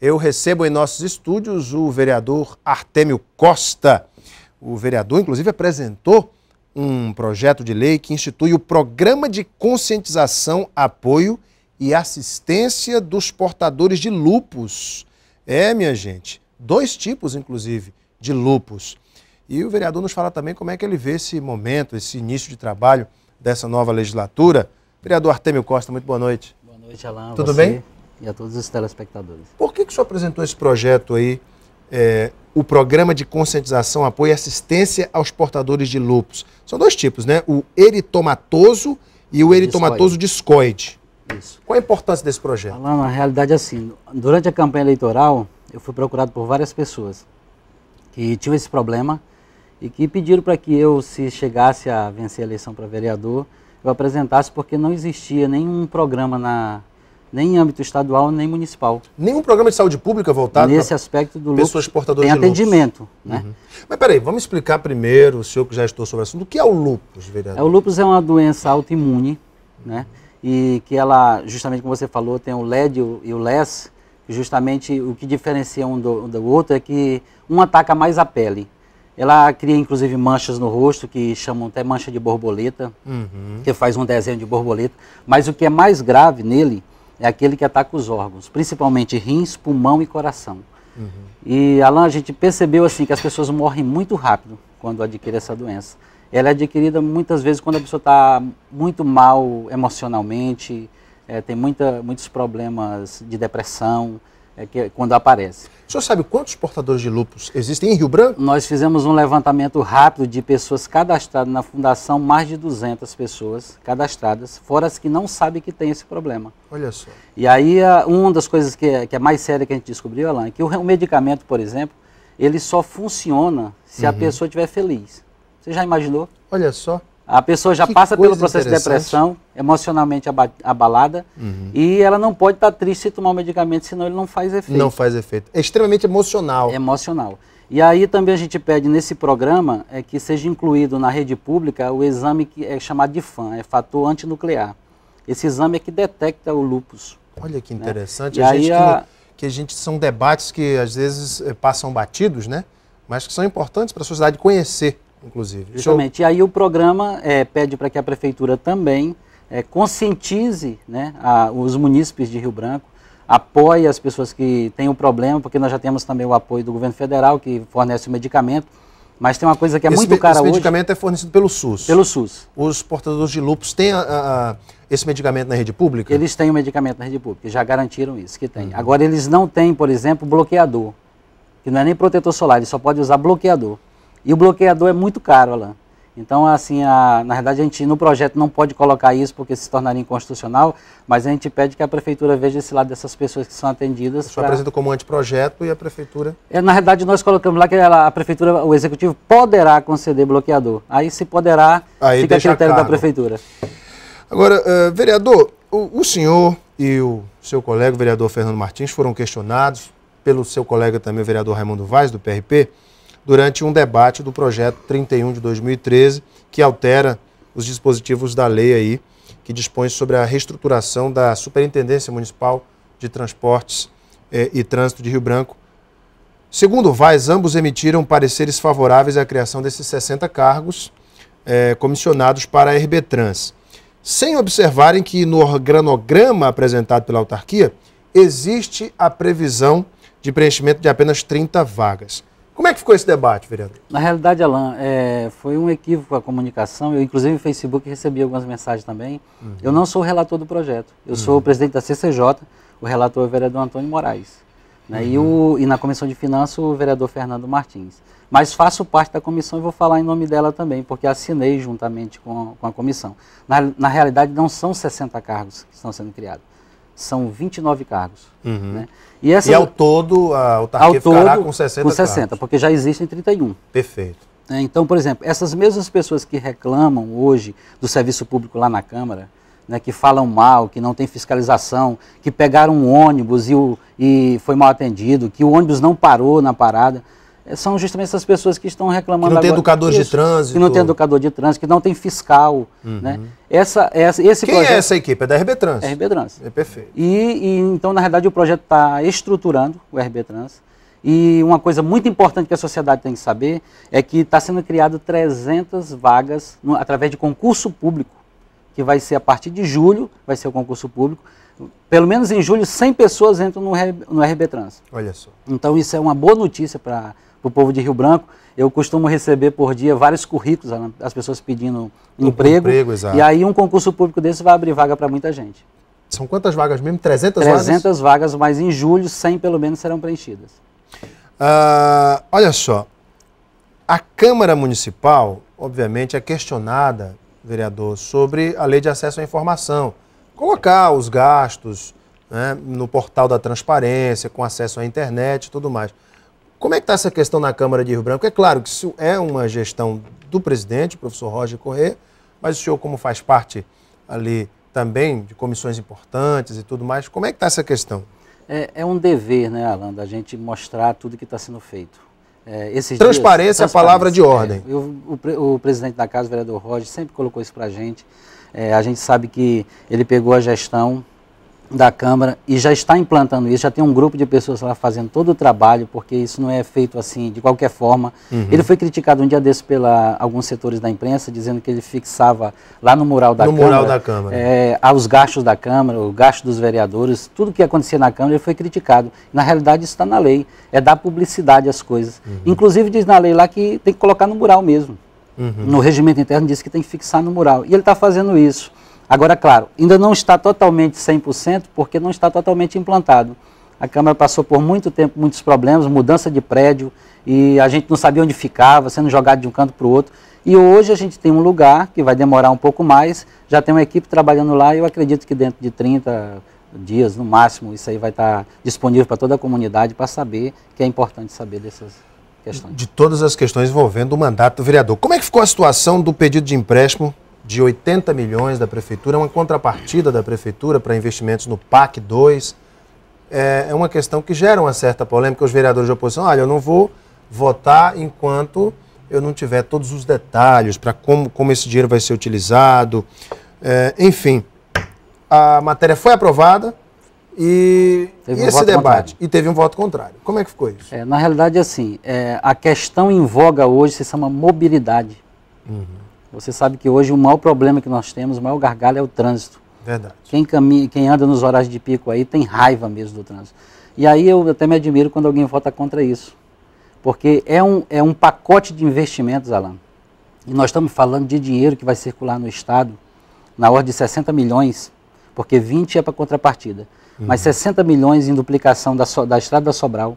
eu recebo em nossos estúdios o vereador Artêmio Costa. O vereador, inclusive, apresentou um projeto de lei que institui o Programa de Conscientização, Apoio e Assistência dos Portadores de Lupus. É, minha gente, dois tipos, inclusive, de lupus. E o vereador nos fala também como é que ele vê esse momento, esse início de trabalho dessa nova legislatura. Vereador Artemio Costa, muito boa noite. Boa noite, Alain. Tudo você? bem? e a todos os telespectadores. Por que, que o senhor apresentou esse projeto aí, é, o Programa de Conscientização, Apoio e Assistência aos Portadores de Lupus? São dois tipos, né? O eritomatoso e o eritomatoso discoide. Isso. Qual a importância desse projeto? Lá, na realidade, assim, durante a campanha eleitoral, eu fui procurado por várias pessoas que tinham esse problema e que pediram para que eu, se chegasse a vencer a eleição para vereador, eu apresentasse, porque não existia nenhum programa na, nem em âmbito estadual nem municipal. Nenhum programa de saúde pública voltado nesse aspecto do lúpus, pessoas portadoras tem de atendimento, né? Uhum. Mas peraí, vamos explicar primeiro, o senhor que já estou sobre o assunto, o que é o lúpus, vereador? É, o lúpus é uma doença autoimune, né? E que ela, justamente como você falou, tem o LED e o LES, justamente o que diferencia um do, do outro é que um ataca mais a pele. Ela cria inclusive manchas no rosto, que chamam até mancha de borboleta, uhum. que faz um desenho de borboleta. Mas o que é mais grave nele é aquele que ataca os órgãos, principalmente rins, pulmão e coração. Uhum. E, Alan, a gente percebeu assim que as pessoas morrem muito rápido quando adquirem essa doença. Ela é adquirida muitas vezes quando a pessoa está muito mal emocionalmente, é, tem muita, muitos problemas de depressão, é que, é quando aparece. O senhor sabe quantos portadores de lupus existem em Rio Branco? Nós fizemos um levantamento rápido de pessoas cadastradas na fundação, mais de 200 pessoas cadastradas, fora as que não sabem que tem esse problema. Olha só. E aí, uma das coisas que é, que é mais séria que a gente descobriu, Alain, é que o, medicamento, por exemplo, ele só funciona se uhum. a pessoa estiver feliz. Você já imaginou? Olha só. A pessoa já que passa pelo processo de depressão, emocionalmente abalada, uhum. e ela não pode estar tá triste e tomar o medicamento, senão ele não faz efeito. Não faz efeito. É extremamente emocional. É emocional. E aí também a gente pede nesse programa é que seja incluído na rede pública o exame que é chamado de FAN, é fator antinuclear. Esse exame é que detecta o lúpus. Olha que né? interessante. Né? E a gente, a... Que, que a gente são debates que às vezes eh, passam batidos, né? Mas que são importantes para a sociedade conhecer inclusive. Justamente. E aí o programa é, pede para que a prefeitura também é, conscientize né, a, os munícipes de Rio Branco, apoie as pessoas que têm o um problema, porque nós já temos também o apoio do governo federal, que fornece o medicamento. Mas tem uma coisa que é esse, muito cara esse hoje. Esse medicamento é fornecido pelo SUS. Pelo SUS. Os portadores de lúpus têm a, a, esse medicamento na rede pública? Eles têm o medicamento na rede pública, já garantiram isso, que tem. Uhum. Agora, eles não têm, por exemplo, bloqueador, que não é nem protetor solar, eles só podem usar bloqueador. E o bloqueador é muito caro, Alain. Então, assim, a, na verdade, a gente no projeto não pode colocar isso porque se tornaria inconstitucional, mas a gente pede que a prefeitura veja esse lado dessas pessoas que são atendidas. Você pra... apresenta como anteprojeto e a prefeitura? É, na verdade, nós colocamos lá que ela, a prefeitura, o executivo poderá conceder bloqueador. Aí, se poderá, Aí fica a critério da prefeitura. Agora, uh, vereador, o, o senhor e o seu colega, o vereador Fernando Martins, foram questionados pelo seu colega também, o vereador Raimundo Vaz, do PRP, durante um debate do projeto 31 de 2013, que altera os dispositivos da lei aí, que dispõe sobre a reestruturação da Superintendência Municipal de Transportes eh, e Trânsito de Rio Branco. Segundo vaz, ambos emitiram pareceres favoráveis à criação desses 60 cargos eh, comissionados para a Trans, sem observarem que no organograma apresentado pela autarquia existe a previsão de preenchimento de apenas 30 vagas. Como é que ficou esse debate, vereador? Na realidade, Alain, é, foi um equívoco a comunicação. Eu, inclusive, no Facebook recebi algumas mensagens também. Uhum. Eu não sou o relator do projeto. Eu uhum. sou o uhum. presidente da CCJ, o relator é o vereador Antônio Moraes. Né? Uhum. E, o, uhum. e na comissão de finanças, o vereador Fernando Martins. Mas faço parte da comissão e vou falar em nome dela também, porque assinei juntamente com, com a comissão. Na, na realidade, não são 60 cargos que estão sendo criados são 29 cargos. Uhum. Né? E, essa, e ao todo, a autarquia ao ficará todo, com 60 Com 60, cargos. porque já existem 31. Perfeito. É, então, por exemplo, essas mesmas pessoas que reclamam hoje do serviço público lá na Câmara, né, que falam mal, que não tem fiscalização, que pegaram um ônibus e, o, e foi mal atendido, que o ônibus não parou na parada é, são justamente essas pessoas que estão reclamando que não tem agora, educador isso, de trânsito. Que não tem educador de trânsito, que não tem fiscal. Uhum. Né? Essa, essa, esse Quem é projeto, é essa equipe? É da RB Trans. É RB Trans. É perfeito. E, e então, na verdade, o projeto está estruturando o RB Trans. E uma coisa muito importante que a sociedade tem que saber é que está sendo criado 300 vagas no, através de concurso público, que vai ser a partir de julho, vai ser o concurso público, pelo menos em julho, 100 pessoas entram no, no RB Trans. Olha só. Então, isso é uma boa notícia para para o povo de Rio Branco. Eu costumo receber por dia vários currículos, as pessoas pedindo emprego. emprego e aí um concurso público desse vai abrir vaga para muita gente. São quantas vagas mesmo? 300, 300 vagas? 300 vagas, mas em julho 100 pelo menos serão preenchidas. Uh, olha só, a Câmara Municipal, obviamente, é questionada, vereador, sobre a lei de acesso à informação. Colocar os gastos né, no portal da transparência, com acesso à internet e tudo mais. Como é que está essa questão na Câmara de Rio Branco? É claro que isso é uma gestão do presidente, professor Roger Corrêa, mas o senhor, como faz parte ali também de comissões importantes e tudo mais, como é que está essa questão? É, é, um dever, né, Alan, da gente mostrar tudo que está sendo feito. É, esses transparência dias, é a palavra de é, ordem. É, eu, o, o, presidente da casa, o vereador Roger, sempre colocou isso para a gente. É, a gente sabe que ele pegou a gestão da Câmara e já está implantando isso, já tem um grupo de pessoas lá fazendo todo o trabalho, porque isso não é feito assim de qualquer forma. Uhum. Ele foi criticado um dia desse pela alguns setores da imprensa, dizendo que ele fixava lá no mural da no Câmara, mural da Câmara. É, aos gastos da Câmara, o gasto dos vereadores, tudo que acontecia na Câmara, ele foi criticado. Na realidade, isso está na lei, é dar publicidade às coisas. Uhum. Inclusive diz na lei lá que tem que colocar no mural mesmo. Uhum. No regimento interno diz que tem que fixar no mural. E ele está fazendo isso. Agora, claro, ainda não está totalmente 100% porque não está totalmente implantado. A Câmara passou por muito tempo, muitos problemas, mudança de prédio, e a gente não sabia onde ficava, sendo jogado de um canto para o outro. E hoje a gente tem um lugar que vai demorar um pouco mais, já tem uma equipe trabalhando lá, e eu acredito que dentro de 30 dias, no máximo, isso aí vai estar disponível para toda a comunidade para saber, que é importante saber dessas questões. De todas as questões envolvendo o mandato do vereador. Como é que ficou a situação do pedido de empréstimo de 80 milhões da prefeitura, é uma contrapartida da prefeitura para investimentos no PAC 2. É, é uma questão que gera uma certa polêmica. Os vereadores de oposição, olha, eu não vou votar enquanto eu não tiver todos os detalhes para como, como esse dinheiro vai ser utilizado. É, enfim, a matéria foi aprovada e, e um esse debate. Contrário. E teve um voto contrário. Como é que ficou isso? É, na realidade, assim, é, a questão em voga hoje se chama mobilidade. Uhum. Você sabe que hoje o maior problema que nós temos, o maior gargalo é o trânsito. Verdade. Quem, caminha, quem anda nos horários de pico aí tem raiva mesmo do trânsito. E aí eu até me admiro quando alguém vota contra isso. Porque é um, é um pacote de investimentos, Alan. E nós estamos falando de dinheiro que vai circular no Estado na ordem de 60 milhões, porque 20 é para contrapartida. Uhum. Mas 60 milhões em duplicação da, so, da estrada da Sobral,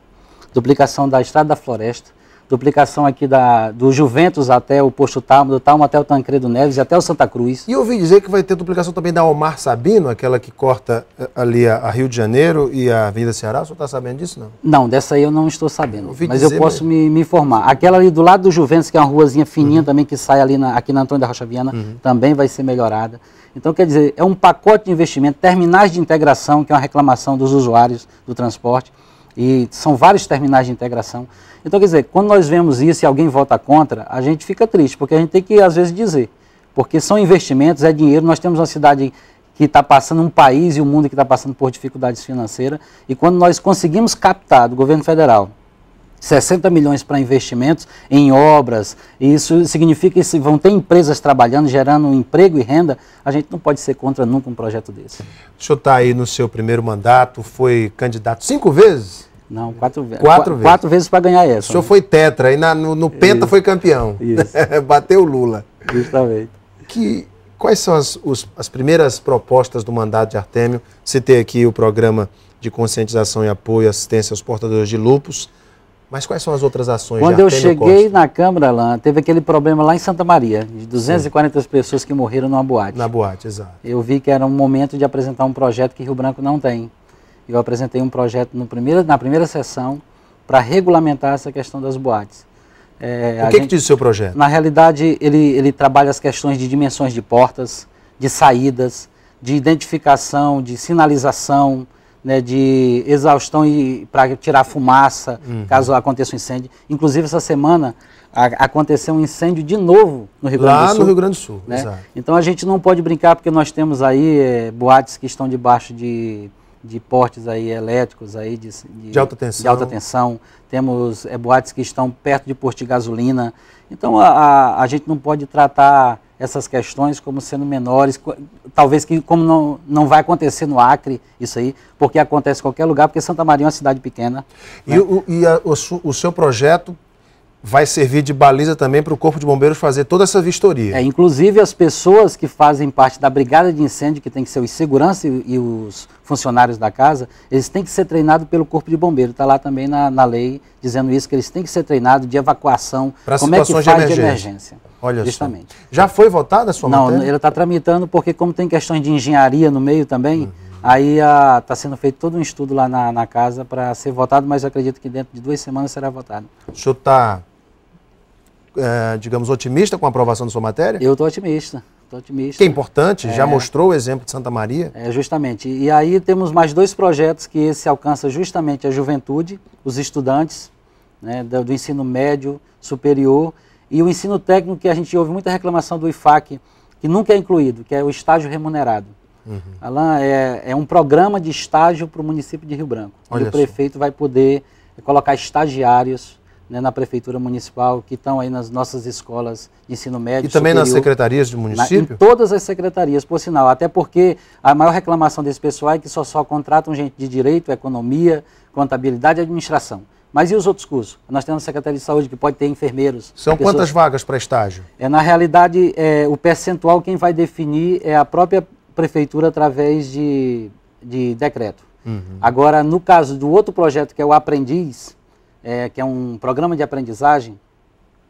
duplicação da estrada da Floresta, duplicação aqui da, do Juventus até o Posto Talmo, do Talmo tá? até o Tancredo Neves e até o Santa Cruz. E ouvi dizer que vai ter duplicação também da Omar Sabino, aquela que corta eh, ali a, Rio de Janeiro e a Avenida Ceará. Você está sabendo disso, não? Não, dessa aí eu não estou sabendo, ouvi mas eu posso me, me, informar. Aquela ali do lado do Juventus, que é uma ruazinha fininha uhum. também, que sai ali na, aqui na Antônio da Rocha Viana, uhum. também vai ser melhorada. Então, quer dizer, é um pacote de investimento, terminais de integração, que é uma reclamação dos usuários do transporte, e são vários terminais de integração. Então, quer dizer, quando nós vemos isso e alguém vota contra, a gente fica triste, porque a gente tem que, às vezes, dizer. Porque são investimentos, é dinheiro. Nós temos uma cidade que está passando, um país e o um mundo que está passando por dificuldades financeiras. E quando nós conseguimos captar do governo federal 60 milhões para investimentos em obras, e isso significa que se vão ter empresas trabalhando, gerando emprego e renda, a gente não pode ser contra nunca um projeto desse. O senhor está aí no seu primeiro mandato, foi candidato cinco vezes? Não, quatro, quatro, quatro vezes. Quatro vezes para ganhar essa. O senhor né? foi tetra, e na, no, no Penta isso, foi campeão. Isso. Bateu Lula. Justamente. Que, quais são as, os, as primeiras propostas do mandato de Artêmio? Citei aqui o programa de conscientização e apoio e assistência aos portadores de lupus mas quais são as outras ações? Quando eu cheguei na Câmara, lá teve aquele problema lá em Santa Maria, de 240 Sim. pessoas que morreram numa boate. Na boate, exato. Eu vi que era um momento de apresentar um projeto que Rio Branco não tem. Eu apresentei um projeto no primeiro, na primeira sessão para regulamentar essa questão das boates. É, o que, gente, que diz o seu projeto? Na realidade, ele, ele trabalha as questões de dimensões de portas, de saídas, de identificação, de sinalização, né, de exaustão e para tirar fumaça, uhum. caso aconteça um incêndio. Inclusive, essa semana a, aconteceu um incêndio de novo no Rio Grande Lá do Sul. Lá no Rio Grande do Sul, né? exato. Então, a gente não pode brincar, porque nós temos aí é, boates que estão debaixo de, de portes aí elétricos aí de, de, de alta tensão. De alta tensão. Temos é, boates que estão perto de posto de gasolina. Então a, a, a, gente não pode tratar essas questões como sendo menores, talvez que como não, não vai acontecer no Acre isso aí, porque acontece em qualquer lugar, porque Santa Maria é uma cidade pequena. E, né? o, e a, o, o seu projeto vai servir de baliza também para o Corpo de Bombeiros fazer toda essa vistoria. É, inclusive as pessoas que fazem parte da brigada de incêndio, que tem que ser os segurança e, e os funcionários da casa, eles têm que ser treinados pelo Corpo de Bombeiros. Está lá também na, na lei dizendo isso, que eles têm que ser treinados de evacuação, pra como é que faz de emergência. De emergência. Olha justamente. Só. Já foi votada a sua Não, matéria? ele está tramitando porque como tem questões de engenharia no meio também, uhum. Aí está ah, sendo feito todo um estudo lá na, na casa para ser votado, mas acredito que dentro de duas semanas será votado. O senhor está é, digamos, otimista com a aprovação da sua matéria? Eu estou otimista. Tô otimista. Que é importante, é, já mostrou o exemplo de Santa Maria. É, justamente. E aí temos mais dois projetos que esse alcança justamente a juventude, os estudantes né, do, do ensino médio, superior, e o ensino técnico, que a gente ouve muita reclamação do IFAC, que nunca é incluído, que é o estágio remunerado. Uhum. Alain, é, é, um programa de estágio para o município de Rio Branco. Olha o prefeito vai poder colocar estagiários né, na Prefeitura Municipal, que estão aí nas nossas escolas de ensino médio. E também superior, nas secretarias de município? Na, em todas as secretarias, por sinal. Até porque a maior reclamação desse pessoal é que só, só contratam gente de direito, economia, contabilidade e administração. Mas e os outros cursos? Nós temos a Secretaria de Saúde que pode ter enfermeiros. São pessoas... quantas vagas para estágio? É, na realidade, é, o percentual quem vai definir é a própria prefeitura através de, de decreto. Uhum. Agora, no caso do outro projeto, que é o Aprendiz, é, que é um programa de aprendizagem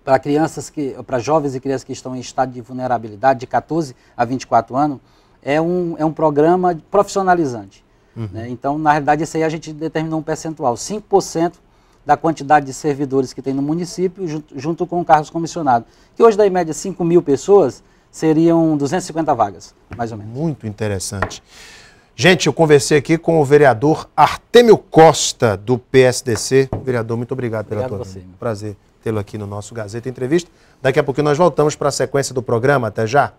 para crianças que, para jovens e crianças que estão em estado de vulnerabilidade de 14 a 24 anos, é um, é um programa profissionalizante. Uhum. Né? Então, na realidade, isso aí a gente determinou um percentual, 5% da quantidade de servidores que tem no município, junto, junto com carros comissionados, que hoje da em média 5 mil pessoas, seriam 250 vagas, mais ou menos. Muito interessante. Gente, eu conversei aqui com o vereador Artemio Costa, do PSDC. Vereador, muito obrigado, obrigado pela tua você, Prazer tê-lo aqui no nosso Gazeta Entrevista. Daqui a pouquinho nós voltamos para a sequência do programa. Até já.